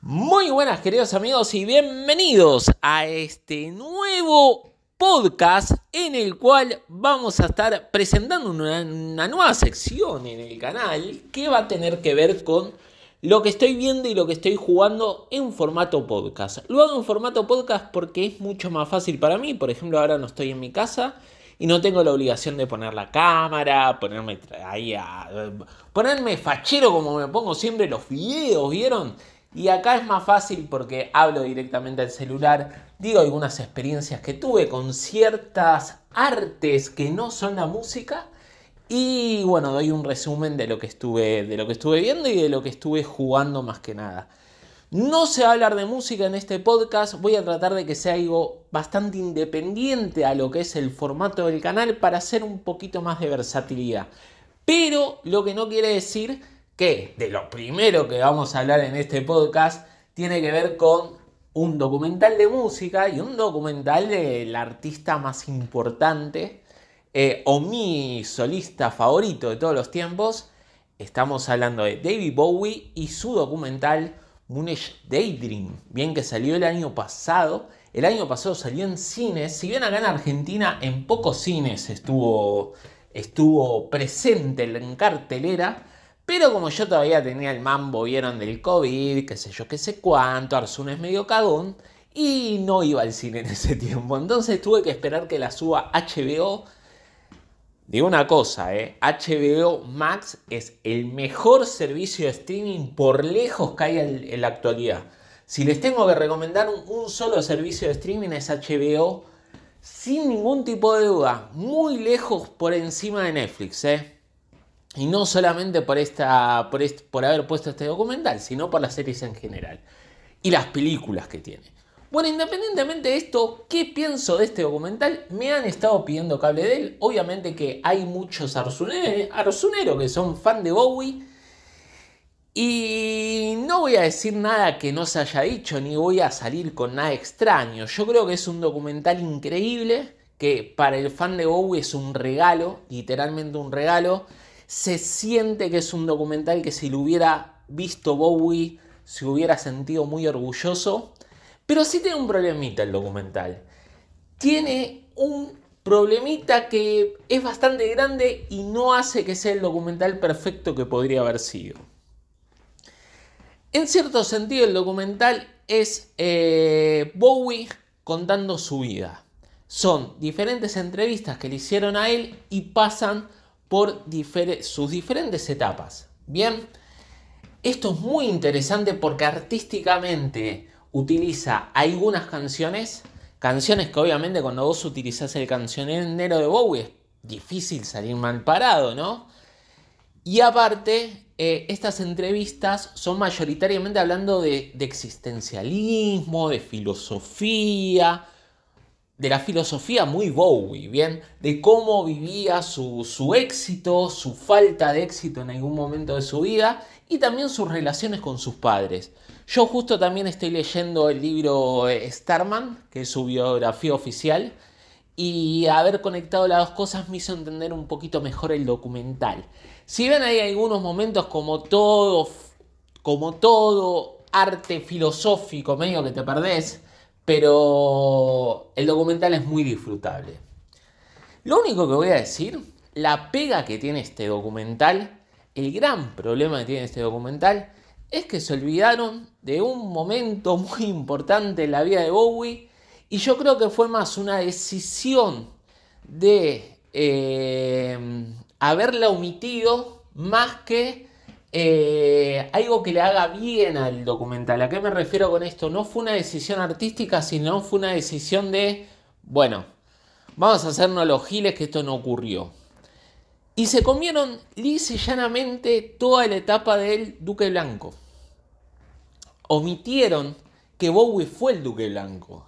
Muy buenas queridos amigos y bienvenidos a este nuevo podcast en el cual vamos a estar presentando una, nueva sección en el canal que va a tener que ver con lo que estoy viendo y lo que estoy jugando en formato podcast. Lo hago en formato podcast porque es mucho más fácil para mí. Por ejemplo, ahora no estoy en mi casa y no tengo la obligación de poner la cámara, ponerme ahí a, eh, ponerme fachero como me pongo siempre los videos, ¿vieron? Y acá es más fácil porque hablo directamente al celular, digo algunas experiencias que tuve con ciertas artes que no son la música y bueno, doy un resumen de lo que estuve de lo que estuve viendo y de lo que estuve jugando más que nada. No se va a hablar de música en este podcast, voy a tratar de que sea algo bastante independiente a lo que es el formato del canal para hacer un poquito más de versatilidad. Pero lo que no quiere decir que de lo primero que vamos a hablar en este podcast tiene que ver con un documental de música y un documental del artista más importante eh, o mi solista favorito de todos los tiempos. Estamos hablando de David Bowie y su documental Moonish Daydream, bien que salió el año pasado. El año pasado salió en cines, si bien acá en Argentina en pocos cines estuvo, estuvo presente en cartelera, pero como yo todavía tenía el mambo, vieron del COVID, qué sé yo, qué sé cuánto, Arzuna es medio cagón, y no iba al cine en ese tiempo. Entonces tuve que esperar que la suba HBO. Digo una cosa, eh, HBO Max es el mejor servicio de streaming por lejos que hay en, la actualidad. Si les tengo que recomendar un, un, solo servicio de streaming es HBO, sin ningún tipo de duda, muy lejos por encima de Netflix. Eh. Y no solamente por, esta, por, haber puesto este documental, sino por las series en general. Y las películas que tiene. Bueno, independientemente de esto, ¿qué pienso de este documental? Me han estado pidiendo cable de él. Obviamente que hay muchos arzuneros que son fan de Bowie. Y no voy a decir nada que no se haya dicho, ni voy a salir con nada extraño. Yo creo que es un documental increíble, que para el fan de Bowie es un regalo, literalmente un regalo. Se siente que es un documental que si lo hubiera visto Bowie se hubiera sentido muy orgulloso. Pero sí tiene un problemita el documental. Tiene un problemita que es bastante grande y no hace que sea el documental perfecto que podría haber sido. En cierto sentido, el documental es eh, Bowie contando su vida. Son diferentes entrevistas que le hicieron a él y pasan por sus diferentes etapas. Bien, esto es muy interesante porque artísticamente utiliza algunas canciones, canciones que obviamente cuando vos utilizás el cancionero de Bowie es difícil salir mal parado, ¿no? Y aparte, eh, estas entrevistas son mayoritariamente hablando de existencialismo, de filosofía, de la filosofía muy Bowie, ¿bien? De cómo vivía su, su, éxito, su falta de éxito en algún momento de su vida y también sus relaciones con sus padres. Yo justo también estoy leyendo el libro eh, Starman, que es su biografía oficial, y haber conectado las dos cosas me hizo entender un poquito mejor el documental. Si ven hay algunos momentos como todo, como todo arte filosófico medio que te perdés, pero el documental es muy disfrutable. Lo único que voy a decir, la pega que tiene este documental, el gran problema que tiene este documental, es que se olvidaron de un momento muy importante en la vida de Bowie y yo creo que fue más una decisión de eh, haberla omitido más que eh, algo que le haga bien al documental. ¿A qué me refiero con esto? No fue una decisión artística, sino fue una decisión de, bueno, vamos a hacernos los giles que esto no ocurrió. Y se comieron lisa y llanamente toda la etapa del Duque Blanco. Omitieron que Bowie fue el Duque Blanco.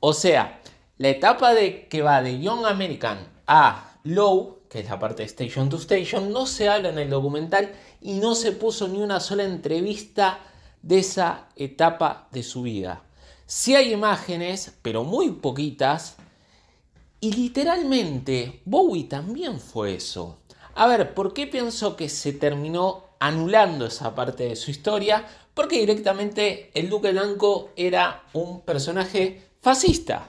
O sea, la etapa de que va de Young American a Low, que es la parte de Station to Station, no se habla en el documental y no se puso ni una sola entrevista de esa etapa de su vida. Sí hay imágenes, pero muy poquitas. Y literalmente Bowie también fue eso. A ver, ¿por qué pienso que se terminó anulando esa parte de su historia? Porque directamente el Duque Blanco era un personaje fascista.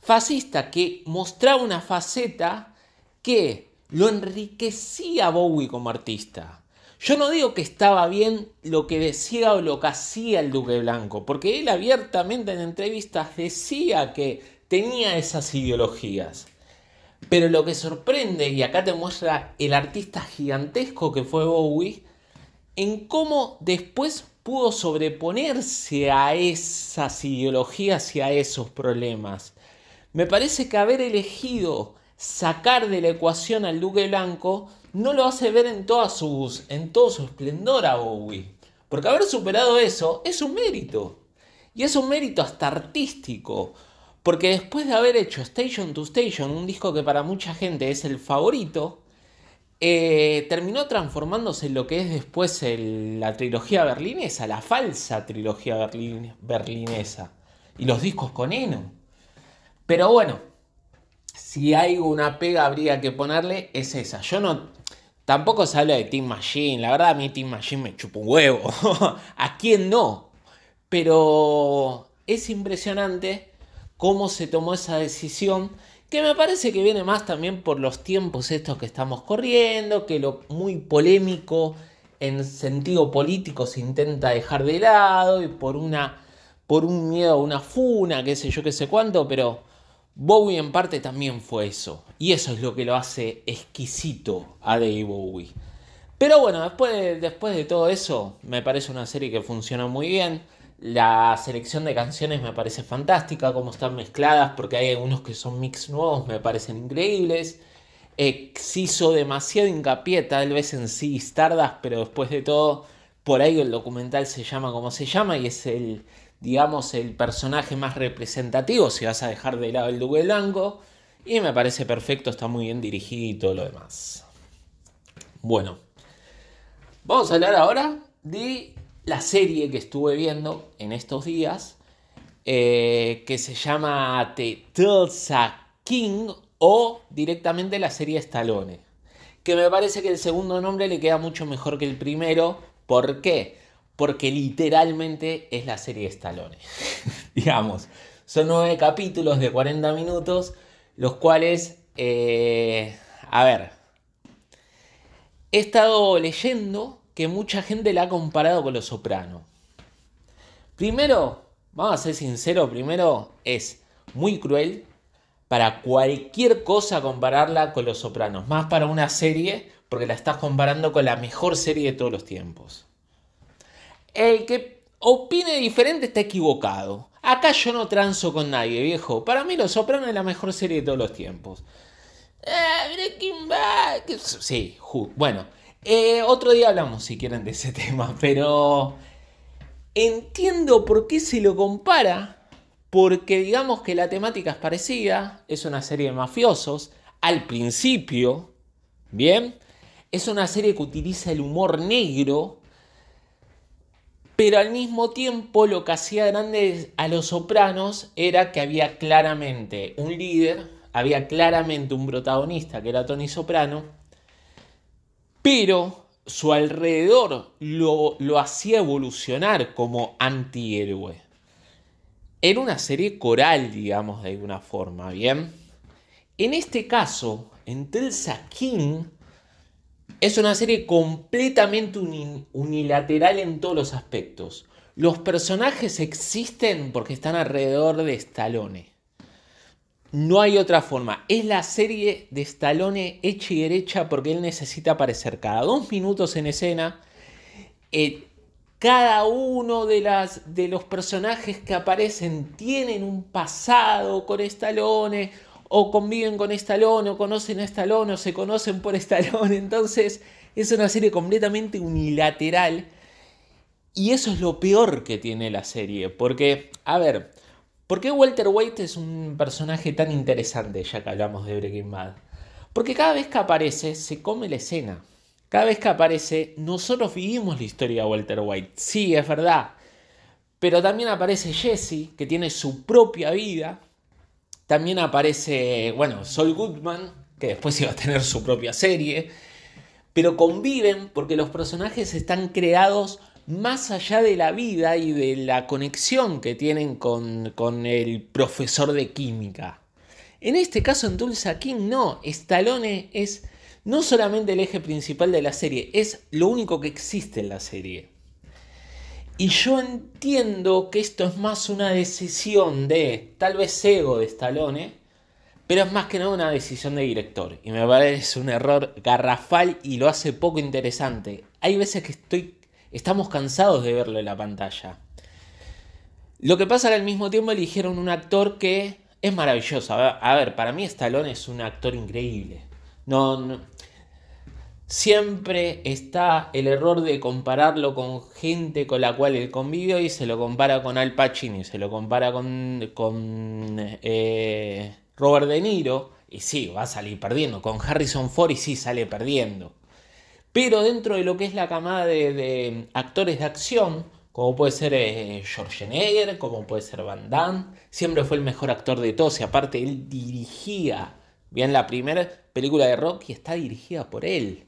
Fascista que mostraba una faceta que lo enriquecía a Bowie como artista. Yo no digo que estaba bien lo que decía o lo que hacía el Duque Blanco, porque él abiertamente en entrevistas decía que tenía esas ideologías. Pero lo que sorprende, y acá te muestra el artista gigantesco que fue Bowie, en cómo después pudo sobreponerse a esas ideologías y a esos problemas. Me parece que haber elegido sacar de la ecuación al Duque Blanco no lo hace ver en, en todo su esplendor a Bowie. Porque haber superado eso es un mérito. Y es un mérito hasta artístico. Porque después de haber hecho Station to Station, un disco que para mucha gente es el favorito, eh, terminó transformándose en lo que es después la trilogía berlinesa, la falsa trilogía berlinesa. Y los discos con Eno. Pero bueno, si hay una pega habría que ponerle, es esa. Yo no Tampoco se habla de Team Machine. La verdad, a mí Team Machine me chupa un huevo. ¿A quién no? Pero es impresionante cómo se tomó esa decisión. Que me parece que viene más también por los tiempos estos que estamos corriendo, que lo muy polémico en sentido político se intenta dejar de lado y por una por un miedo a una funa, qué sé yo, qué sé cuánto, pero Bowie en parte también fue eso. Y eso es lo que lo hace exquisito a de Bowie. Pero bueno, después de, todo eso, me parece una serie que funciona muy bien. La selección de canciones me parece fantástica, cómo están mezcladas, porque hay algunos que son mix nuevos, me parecen increíbles. hizo demasiado hincapié, tal vez en sí, Stardust, pero después de todo, por ahí el documental se llama como se llama y es el, digamos, el personaje más representativo, si vas a dejar de lado el Duque Blanco. Y me parece perfecto, está muy bien dirigido y todo lo demás. Bueno, vamos a hablar ahora de la serie que estuve viendo en estos días, eh, que se llama The King o directamente la serie Stallone. Que me parece que el segundo nombre le queda mucho mejor que el primero. ¿Por qué? porque literalmente es la serie de Digamos, son nueve capítulos de 40 minutos, los cuales, eh, a ver, he estado leyendo que mucha gente la ha comparado con Los Soprano. Primero, vamos a ser sinceros, primero es muy cruel para cualquier cosa compararla con Los Sopranos, más para una serie, porque la estás comparando con la mejor serie de todos los tiempos el que opine diferente está equivocado. Acá yo no transo con nadie, viejo. Para mí lo Soprano es la mejor serie de todos los tiempos. Eh, sí, bueno. Eh, otro día hablamos si quieren de ese tema, pero entiendo por qué se lo compara, porque digamos que la temática es parecida, es una serie de mafiosos, al principio, ¿bien? Es una serie que utiliza el humor negro, pero al mismo tiempo lo que hacía grande a los sopranos era que había claramente un líder, había claramente un protagonista que era Tony Soprano, pero su alrededor lo, hacía evolucionar como antihéroe. Era una serie coral, digamos, de alguna forma, ¿bien? En este caso, en Telsa King, es una serie completamente unilateral en todos los aspectos. Los personajes existen porque están alrededor de Stallone. No hay otra forma. Es la serie de Stallone hecha y derecha porque él necesita aparecer cada dos minutos en escena. Eh, cada uno de, de los personajes que aparecen tienen un pasado con Stallone o conviven con Stallone, o conocen a Stallone, o se conocen por Stallone. Entonces es una serie completamente unilateral. Y eso es lo peor que tiene la serie. Porque, a ver, ¿por qué Walter White es un personaje tan interesante ya que hablamos de Breaking Bad? Porque cada vez que aparece, se come la escena. Cada vez que aparece, nosotros vivimos la historia de Walter White. Sí, es verdad. Pero también aparece Jesse, que tiene su propia vida, también aparece, bueno, Sol Goodman, que después iba a tener su propia serie. Pero conviven porque los personajes están creados más allá de la vida y de la conexión que tienen con, con el profesor de química. En este caso, en Tulsa King, no. Stallone es no solamente el eje principal de la serie, es lo único que existe en la serie. Y yo entiendo que esto es más una decisión de, tal vez ego de Stallone, pero es más que nada una decisión de director. Y me parece un error garrafal y lo hace poco interesante. Hay veces que estoy, estamos cansados de verlo en la pantalla. Lo que pasa es que al mismo tiempo eligieron un actor que es maravilloso. A ver, para mí Stallone es un actor increíble. No, no, Siempre está el error de compararlo con gente con la cual él convivió y se lo compara con Al Pacino se lo compara con, eh, Robert De Niro. Y sí, va a salir perdiendo. Con Harrison Ford y sí sale perdiendo. Pero dentro de lo que es la camada de, actores de acción, como puede ser George eh, Schwarzenegger, como puede ser Van Damme, siempre fue el mejor actor de todos y aparte él dirigía. Bien, la primera película de Rocky está dirigida por él.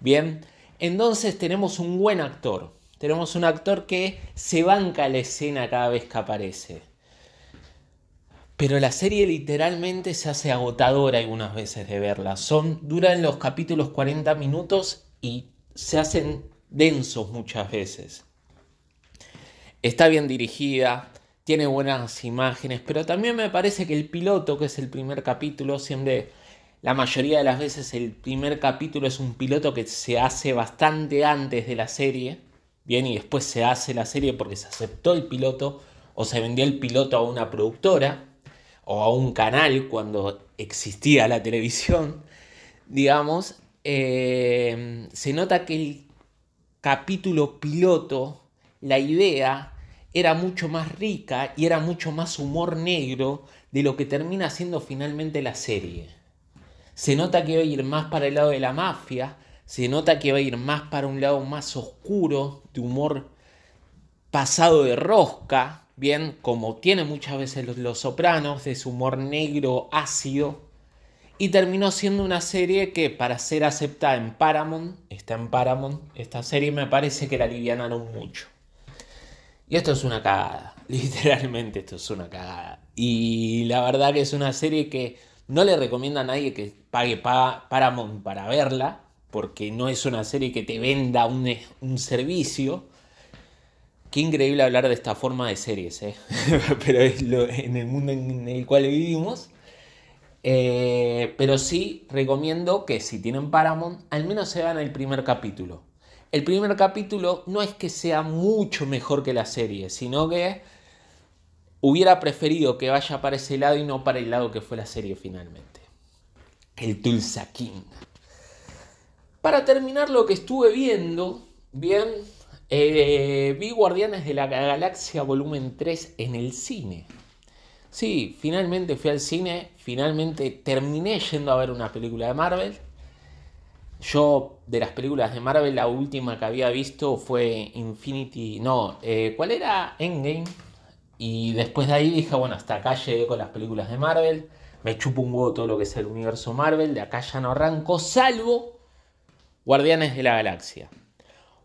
Bien, entonces tenemos un buen actor. Tenemos un actor que se banca la escena cada vez que aparece. Pero la serie literalmente se hace agotadora algunas veces de verla. Son, duran los capítulos 40 minutos y se hacen densos muchas veces. Está bien dirigida, tiene buenas imágenes, pero también me parece que el piloto, que es el primer capítulo, siempre la mayoría de las veces el primer capítulo es un piloto que se hace bastante antes de la serie, bien, y después se hace la serie porque se aceptó el piloto o se vendió el piloto a una productora o a un canal cuando existía la televisión, digamos, eh, se nota que el capítulo piloto, la idea era mucho más rica y era mucho más humor negro de lo que termina siendo finalmente la serie. Se nota que va a ir más para el lado de la mafia, se nota que va a ir más para un lado más oscuro, de humor pasado de rosca, bien, como tiene muchas veces los, sopranos, de su humor negro, ácido. Y terminó siendo una serie que para ser aceptada en Paramount, está en Paramount, esta serie me parece que la alivianaron mucho. Y esto es una cagada, literalmente esto es una cagada. Y la verdad que es una serie que no le recomiendo a nadie que pague Paramount para verla, porque no es una serie que te venda un, eh, servicio. Qué increíble hablar de esta forma de series, ¿eh? pero es en el mundo en el cual vivimos. Eh, pero sí recomiendo que si tienen Paramount, al menos se vean el primer capítulo. El primer capítulo no es que sea mucho mejor que la serie, sino que hubiera preferido que vaya para ese lado y no para el lado que fue la serie finalmente. El Tulsa King. Para terminar lo que estuve viendo, bien, eh, vi Guardianes de la Galaxia Volumen 3 en el cine. Sí, finalmente fui al cine, finalmente terminé yendo a ver una película de Marvel. Yo, de las películas de Marvel, la última que había visto fue Infinity. No, eh, ¿cuál era? Endgame y después de ahí dije, bueno, hasta acá llegué con las películas de Marvel. Me chupo un huevo todo lo que es el universo Marvel. De acá ya no arranco, salvo Guardianes de la Galaxia.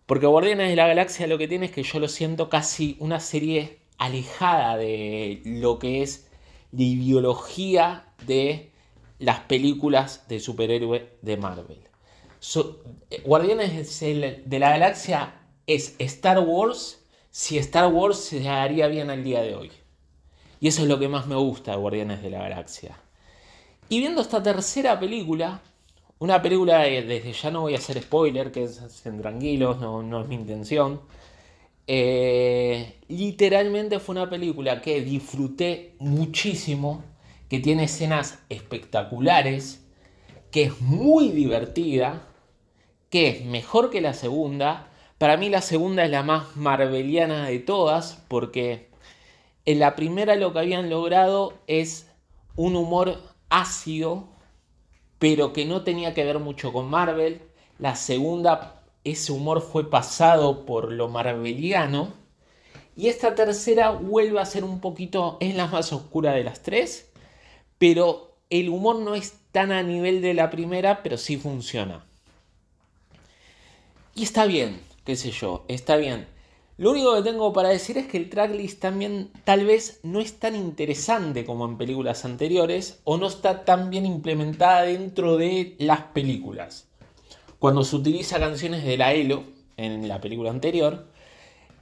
Porque Guardianes de la Galaxia lo que tiene es que yo lo siento casi una serie alejada de lo que es la ideología de las películas de superhéroe de Marvel. Eh, Guardianes de la Galaxia es Star Wars si Star Wars se haría bien al día de hoy. Y eso es lo que más me gusta de Guardianes de la Galaxia. Y viendo esta tercera película, una película desde ya no voy a hacer spoiler, que hacen tranquilos, no, es mi intención. Eh, literalmente fue una película que disfruté muchísimo, que tiene escenas espectaculares, que es muy divertida, que es mejor que la segunda para mí la segunda es la más marveliana de todas, porque en la primera lo que habían logrado es un humor ácido, pero que no tenía que ver mucho con Marvel. La segunda, ese humor fue pasado por lo marveliano. Y esta tercera vuelve a ser un poquito, es la más oscura de las tres, pero el humor no es tan a nivel de la primera, pero sí funciona. Y está bien, qué sé yo, está bien. Lo único que tengo para decir es que el tracklist también tal vez no es tan interesante como en películas anteriores o no está tan bien implementada dentro de las películas. Cuando se utiliza canciones de la ELO en la película anterior,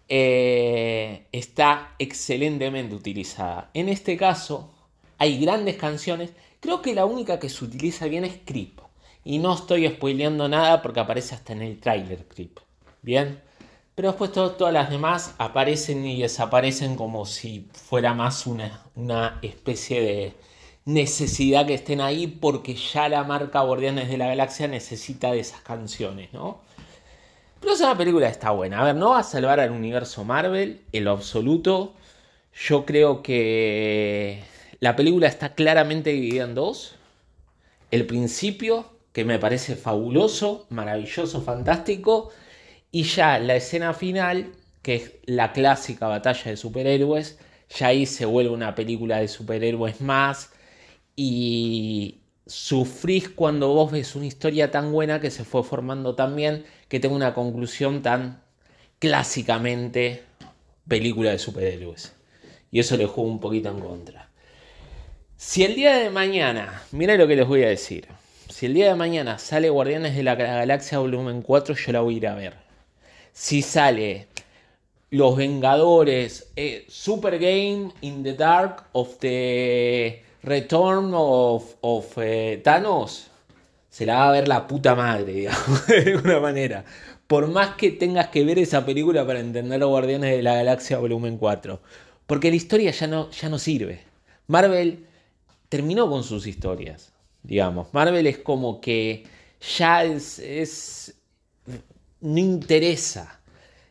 eh, está excelentemente utilizada. En este caso, hay grandes canciones. Creo que la única que se utiliza bien es Creep. Y no estoy spoileando nada porque aparece hasta en el tráiler Creep. Bien. Pero después todas las demás aparecen y desaparecen como si fuera más una, especie de necesidad que estén ahí porque ya la marca Guardianes de la Galaxia necesita de esas canciones, ¿no? Pero esa película está buena. A ver, no va a salvar al universo Marvel, en lo absoluto. Yo creo que la película está claramente dividida en dos. El principio, que me parece fabuloso, maravilloso, fantástico y ya la escena final, que es la clásica batalla de superhéroes, ya ahí se vuelve una película de superhéroes más y sufrís cuando vos ves una historia tan buena que se fue formando tan bien, que tenga una conclusión tan clásicamente película de superhéroes. Y eso le juego un poquito en contra. Si el día de mañana, mira lo que les voy a decir, si el día de mañana sale Guardianes de la Galaxia Volumen 4, yo la voy a ir a ver si sale Los Vengadores, eh, Super Game in the Dark of the Return of, eh, Thanos, se la va a ver la puta madre, digamos, de alguna manera. Por más que tengas que ver esa película para entender los Guardianes de la Galaxia Volumen 4. Porque la historia ya no, ya no sirve. Marvel terminó con sus historias, digamos. Marvel es como que ya es no interesa.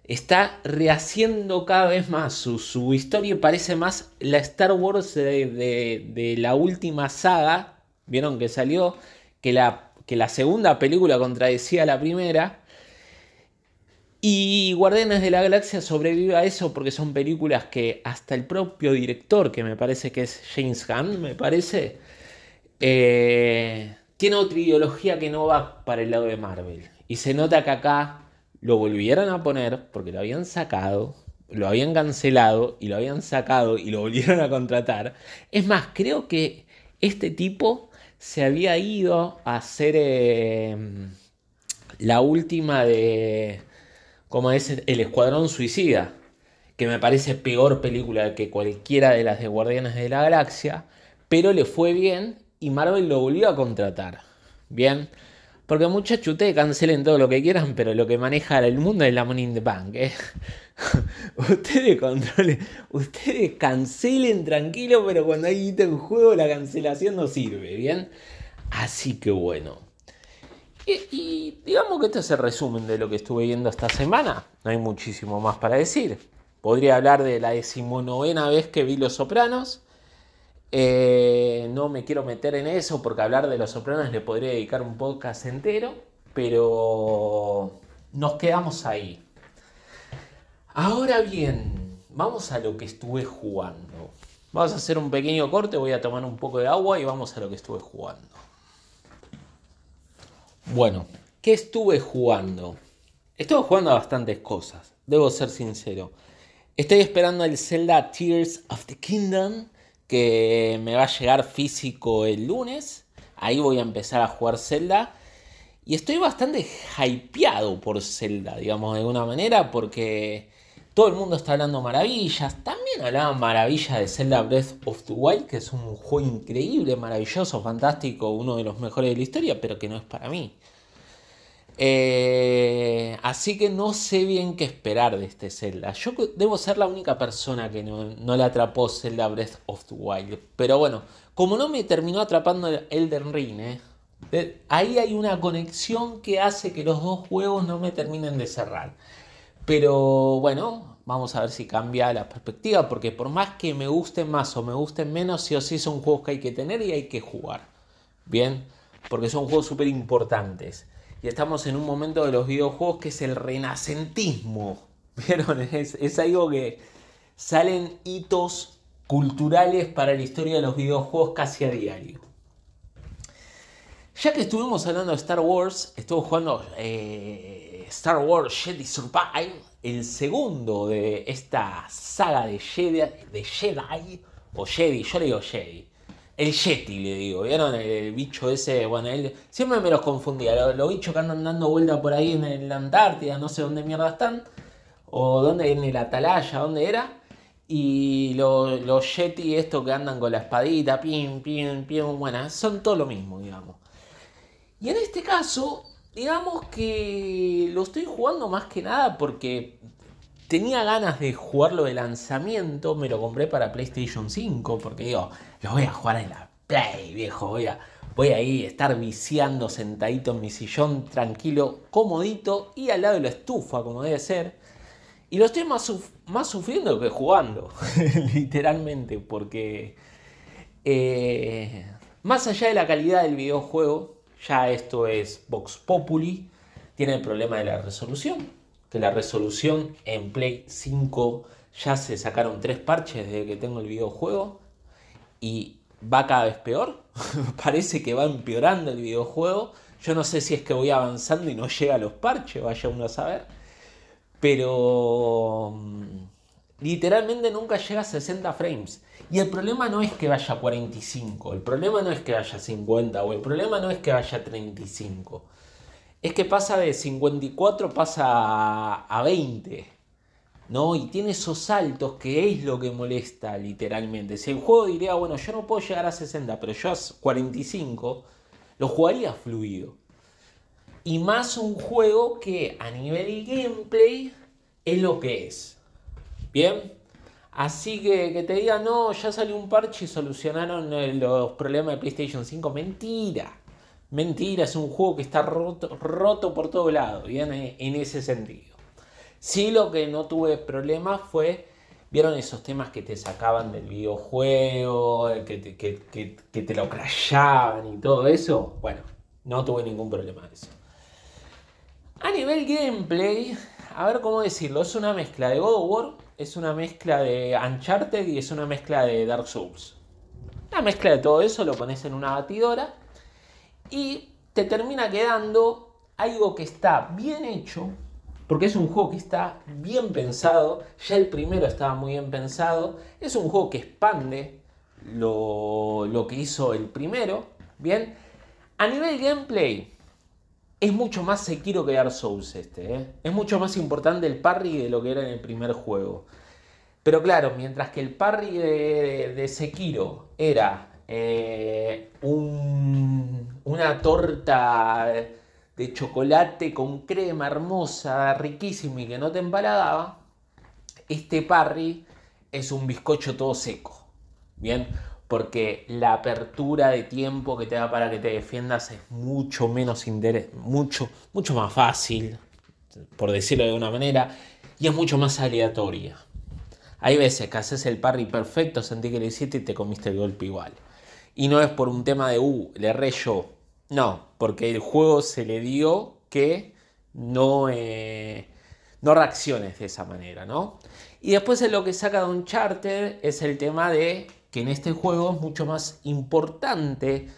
Está rehaciendo cada vez más. Su, su historia parece más la Star Wars de, la última saga. Vieron que salió. Que la, que la segunda película contradecía la primera. Y Guardianes de la Galaxia sobrevive a eso porque son películas que hasta el propio director, que me parece que es James Gunn, me parece, eh, tiene otra ideología que no va para el lado de Marvel. Y se nota que acá lo volvieron a poner porque lo habían sacado, lo habían cancelado y lo habían sacado y lo volvieron a contratar. Es más, creo que este tipo se había ido a hacer em, la última de, ¿Cómo es, El Escuadrón Suicida, que me parece peor película que cualquiera de las de Guardianes de la Galaxia, pero le fue bien y Marvel lo volvió a contratar. Bien. Porque muchachos, ustedes cancelen todo lo que quieran, pero lo que maneja el mundo es la Money in the Bank. ¿eh? ustedes controlen, ustedes cancelen tranquilo, pero cuando hay guita en juego la cancelación no sirve, ¿bien? Así que bueno. Y, y, digamos que este es el resumen de lo que estuve viendo esta semana. No hay muchísimo más para decir. Podría hablar de la decimonovena vez que vi Los Sopranos. Eh, no me quiero meter en eso porque hablar de Los Sopranos le podría dedicar un podcast entero, pero nos quedamos ahí. Ahora bien, vamos a lo que estuve jugando. Vamos a hacer un pequeño corte, voy a tomar un poco de agua y vamos a lo que estuve jugando. Bueno, ¿qué estuve jugando? Estuve jugando a bastantes cosas, debo ser sincero. Estoy esperando el Zelda Tears of the Kingdom que me va a llegar físico el lunes. Ahí voy a empezar a jugar Zelda. Y estoy bastante hypeado por Zelda, digamos, de alguna manera, porque todo el mundo está hablando maravillas. También hablaban maravillas de Zelda Breath of the Wild, que es un juego increíble, maravilloso, fantástico, uno de los mejores de la historia, pero que no es para mí. Eh, así que no sé bien qué esperar de este Zelda. Yo debo ser la única persona que no, le atrapó Zelda Breath of the Wild. Pero bueno, como no me terminó atrapando Elden Ring, eh, ahí hay una conexión que hace que los dos juegos no me terminen de cerrar. Pero bueno, vamos a ver si cambia la perspectiva, porque por más que me gusten más o me gusten menos, sí o sí son juegos que hay que tener y hay que jugar. Bien, porque son juegos súper importantes y estamos en un momento de los videojuegos que es el renacentismo. ¿Vieron? Es, algo que salen hitos culturales para la historia de los videojuegos casi a diario. Ya que estuvimos hablando de Star Wars, estuve jugando eh, Star Wars Jedi Survive, el segundo de esta saga de de Jedi o Jedi, yo le digo Jedi. El Yeti, le digo, ¿vieron? El bicho ese, bueno, él siempre me los confundía. Los, bichos que andan dando vuelta por ahí en, la Antártida, no sé dónde mierda están. O dónde, en el Atalaya, dónde era. Y los, los Yeti, estos que andan con la espadita, pim, pim, pim, bueno, son todo lo mismo, digamos. Y en este caso, digamos que lo estoy jugando más que nada porque Tenía ganas de jugarlo de lanzamiento, me lo compré para PlayStation 5, porque digo, lo voy a jugar en la Play, viejo, voy a, voy a ir, estar viciando sentadito en mi sillón, tranquilo, comodito y al lado de la estufa, como debe ser. Y lo estoy más, sufriendo que jugando, literalmente, porque eh, más allá de la calidad del videojuego, ya esto es Vox Populi, tiene el problema de la resolución, que la resolución en Play 5 ya se sacaron tres parches desde que tengo el videojuego y va cada vez peor. Parece que va empeorando el videojuego. Yo no sé si es que voy avanzando y no llega a los parches, vaya uno a saber. Pero mm, literalmente nunca llega a 60 frames. Y el problema no es que vaya a 45, el problema no es que vaya a 50 o el problema no es que vaya a 35 es que pasa de 54 pasa a 20. ¿no? Y tiene esos saltos que es lo que molesta literalmente. Si el juego diría, bueno, yo no puedo llegar a 60, pero yo a 45, lo jugaría fluido. Y más un juego que a nivel gameplay es lo que es. Bien. Así que que te diga, no, ya salió un parche y solucionaron eh, los problemas de PlayStation 5. Mentira. Mentira, es un juego que está roto, roto por todo lado, viene En ese sentido. Si lo que no tuve problemas fue, ¿vieron esos temas que te sacaban del videojuego, que te, te lo crashaban y todo eso? Bueno, no tuve ningún problema de eso. A nivel gameplay, a ver cómo decirlo, es una mezcla de God of War, es una mezcla de Uncharted y es una mezcla de Dark Souls. La mezcla de todo eso lo pones en una batidora y te termina quedando algo que está bien hecho, porque es un juego que está bien pensado, ya el primero estaba muy bien pensado, es un juego que expande lo, que hizo el primero, ¿bien? A nivel gameplay, es mucho más Sekiro que Dark Souls este, ¿eh? es mucho más importante el parry de lo que era en el primer juego. Pero claro, mientras que el parry de, de Sekiro era eh, una torta de chocolate con crema hermosa, riquísima y que no te embaladaba este parry es un bizcocho todo seco. Bien, porque la apertura de tiempo que te da para que te defiendas es mucho menos mucho, mucho más fácil, por decirlo de una manera, y es mucho más aleatoria. Hay veces que haces el parry perfecto, sentí que lo hiciste y te comiste el golpe igual. Y no es por un tema de, uh, le rey yo. No, porque el juego se le dio que no, eh, no reacciones de esa manera, ¿no? Y después lo que saca de un charter es el tema de que en este juego es mucho más importante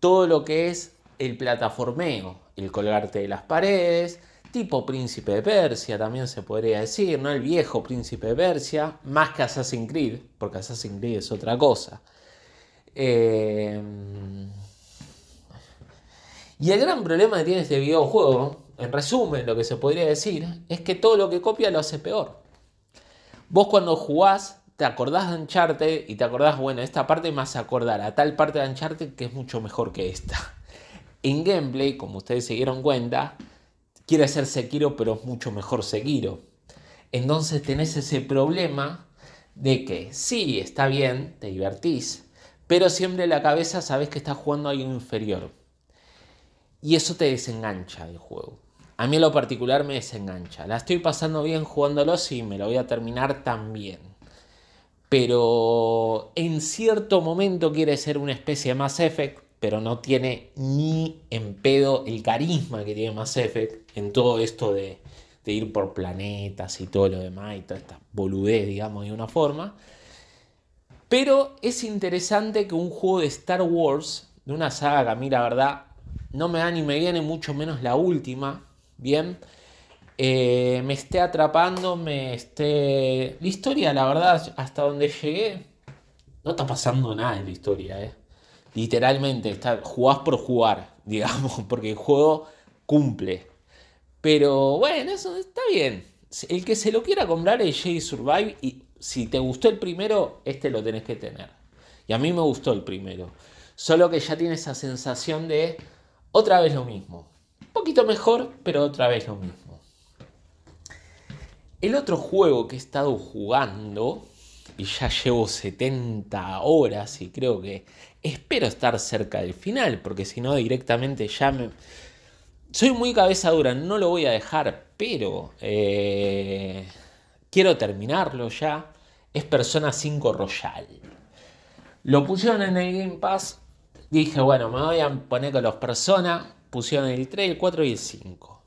todo lo que es el plataformeo, el colgarte de las paredes, tipo príncipe de Persia, también se podría decir, ¿no? El viejo príncipe de Persia, más que Assassin's Creed, porque Assassin's Creed es otra cosa. Eh, y el gran problema que tiene este videojuego, en resumen, lo que se podría decir, es que todo lo que copia lo hace peor. Vos cuando jugás, te acordás de ancharte y te acordás, bueno, esta parte más acordar a tal parte de ancharte que es mucho mejor que esta. En gameplay, como ustedes se dieron cuenta, quiere ser Sekiro, pero es mucho mejor Sekiro. Entonces tenés ese problema de que sí, está bien, te divertís, pero siempre en la cabeza sabes que estás jugando a un inferior. Y eso te desengancha del juego. A mí en lo particular me desengancha. La estoy pasando bien jugándolo y me lo voy a terminar también. Pero en cierto momento quiere ser una especie de Mass Effect, pero no tiene ni en pedo el carisma que tiene Mass Effect en todo esto de, ir por planetas y todo lo demás y toda esta boludez, digamos, de una forma. Pero es interesante que un juego de Star Wars, de una saga que a mí la verdad no me da ni me viene, mucho menos la última, bien, eh, me esté atrapando, me esté... La historia, la verdad, hasta donde llegué, no está pasando nada en la historia, ¿eh? Literalmente, está, jugás por jugar, digamos, porque el juego cumple. Pero bueno, eso está bien. El que se lo quiera comprar es Jedi Survive y si te gustó el primero, este lo tenés que tener. Y a mí me gustó el primero. Solo que ya tiene esa sensación de otra vez lo mismo. Un poquito mejor, pero otra vez lo mismo. El otro juego que he estado jugando, y ya llevo 70 horas y creo que espero estar cerca del final, porque si no directamente ya me... Soy muy cabeza dura, no lo voy a dejar, pero... Eh, quiero terminarlo ya, es Persona 5 Royal. Lo pusieron en el Game Pass, dije, bueno, me voy a poner con los Persona, pusieron el 3, el 4 y el 5.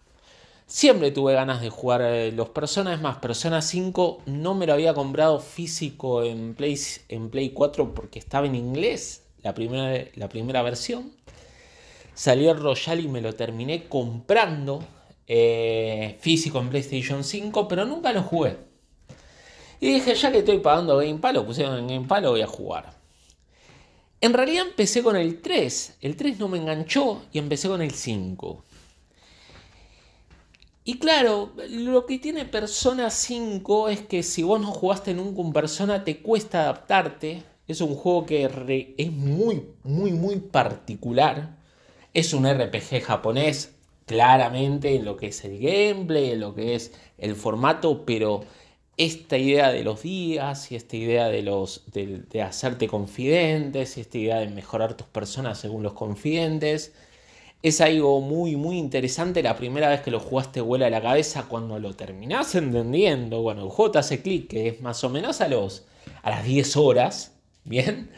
Siempre tuve ganas de jugar eh, los Persona, es más, Persona 5 no me lo había comprado físico en Play, en Play 4 porque estaba en inglés la primera, la primera versión. Salió Royal y me lo terminé comprando eh, físico en PlayStation 5, pero nunca lo jugué. Y dije, ya que estoy pagando Game lo pusieron en Game Pass, voy a jugar. En realidad empecé con el 3. El 3 no me enganchó y empecé con el 5. Y claro, lo que tiene Persona 5 es que si vos no jugaste nunca un Persona te cuesta adaptarte. Es un juego que es muy, muy, muy particular. Es un RPG japonés, claramente, en lo que es el gameplay, en lo que es el formato, pero esta idea de los días y esta idea de, los, de, hacerte confidentes y esta idea de mejorar tus personas según los confidentes. Es algo muy, muy interesante. La primera vez que lo jugaste vuela la cabeza cuando lo terminás entendiendo. Bueno, el juego hace clic, que es más o menos a, los, a las 10 horas. Bien.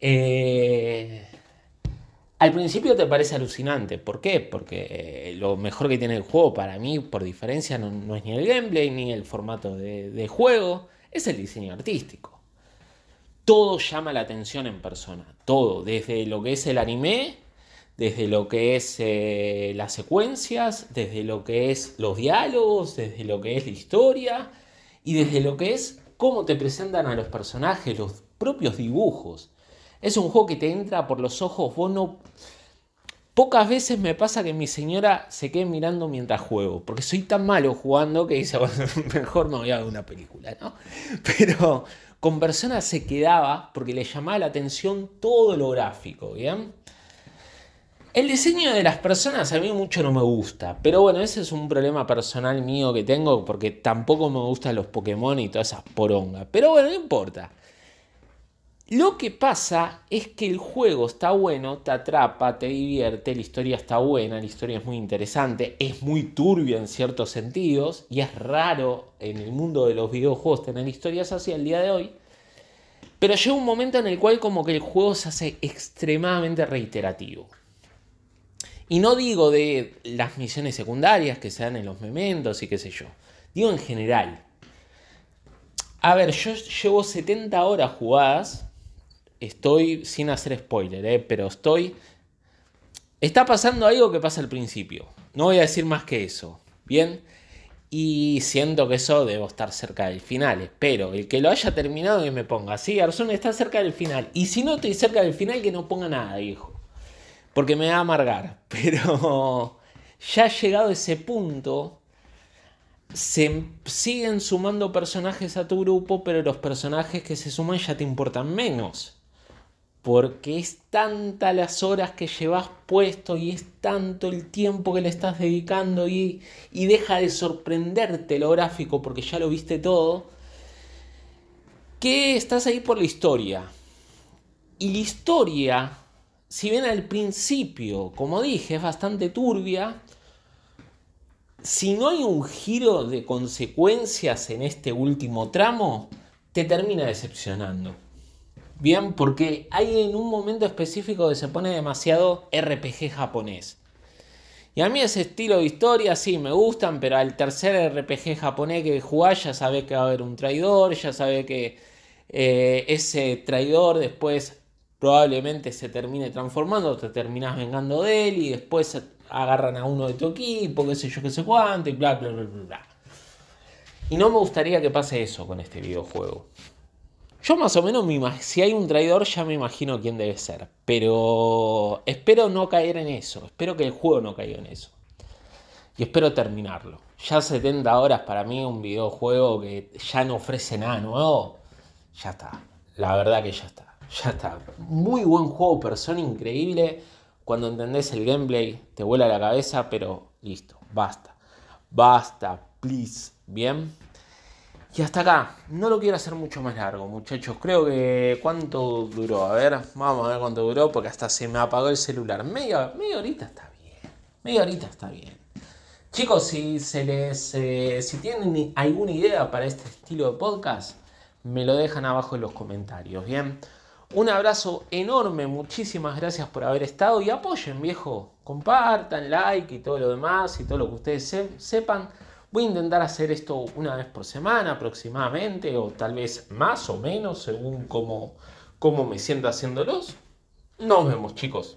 Eh, al principio te parece alucinante, ¿por qué? Porque eh, lo mejor que tiene el juego para mí, por diferencia, no, es ni el gameplay ni el formato de, juego, es el diseño artístico. Todo llama la atención en persona, todo, desde lo que es el anime, desde lo que es eh, las secuencias, desde lo que es los diálogos, desde lo que es la historia y desde lo que es cómo te presentan a los personajes, los propios dibujos. Es un juego que te entra por los ojos, vos no... Pocas veces me pasa que mi señora se quede mirando mientras juego, porque soy tan malo jugando que dice, mejor no, voy a ver una película, Pero con personas se quedaba porque le llamaba la atención todo lo gráfico, ¿bien? El diseño de las personas a mí mucho no me gusta, pero bueno, ese es un problema personal mío que tengo porque tampoco me gustan los Pokémon y todas esas porongas. Pero bueno, no importa. Lo que pasa es que el juego está bueno, te atrapa, te divierte, la historia está buena, la historia es muy interesante, es muy turbia en ciertos sentidos y es raro en el mundo de los videojuegos tener historias así al día de hoy. Pero llega un momento en el cual como que el juego se hace extremadamente reiterativo. Y no digo de las misiones secundarias que se dan en los mementos y qué sé yo. Digo en general. A ver, yo llevo 70 horas jugadas estoy, sin hacer spoiler, eh, pero estoy... Está pasando algo que pasa al principio. No voy a decir más que eso. Bien. Y siento que eso debo estar cerca del final. Espero el que lo haya terminado y me ponga. Sí, Arzón está cerca del final. Y si no estoy cerca del final, que no ponga nada, hijo. Porque me va a amargar. Pero ya ha llegado ese punto, se siguen sumando personajes a tu grupo, pero los personajes que se suman ya te importan menos porque es tanta las horas que llevas puesto y es tanto el tiempo que le estás dedicando y, y deja de sorprenderte lo gráfico porque ya lo viste todo, que estás ahí por la historia. Y la historia, si bien al principio, como dije, es bastante turbia, si no hay un giro de consecuencias en este último tramo, te termina decepcionando. Bien, porque hay en un momento específico que se pone demasiado RPG japonés. Y a mí ese estilo de historia sí me gustan, pero al tercer RPG japonés que jugás ya sabes que va a haber un traidor, ya sabes que eh, ese traidor después probablemente se termine transformando, te terminas vengando de él y después agarran a uno de tu equipo, qué sé yo, qué sé cuánto y bla, bla, bla, bla. Y no me gustaría que pase eso con este videojuego. Yo más o menos, si hay un traidor, ya me imagino quién debe ser. Pero espero no caer en eso. Espero que el juego no caiga en eso. Y espero terminarlo. Ya 70 horas para mí, un videojuego que ya no ofrece nada nuevo. Ya está. La verdad que ya está. Ya está. Muy buen juego, persona increíble. Cuando entendés el gameplay, te vuela la cabeza, pero listo. Basta. Basta, please. Bien. Y hasta acá, no lo quiero hacer mucho más largo, muchachos. Creo que cuánto duró, a ver, vamos a ver cuánto duró, porque hasta se me apagó el celular. Media, media horita está bien, media horita está bien. Chicos, si se les, eh, si tienen alguna idea para este estilo de podcast, me lo dejan abajo en los comentarios, ¿bien? Un abrazo enorme, muchísimas gracias por haber estado y apoyen, viejo. Compartan, like y todo lo demás y todo lo que ustedes sepan. Voy a intentar hacer esto una vez por semana aproximadamente, o tal vez más o menos, según cómo, me sienta haciéndolos. Nos vemos chicos.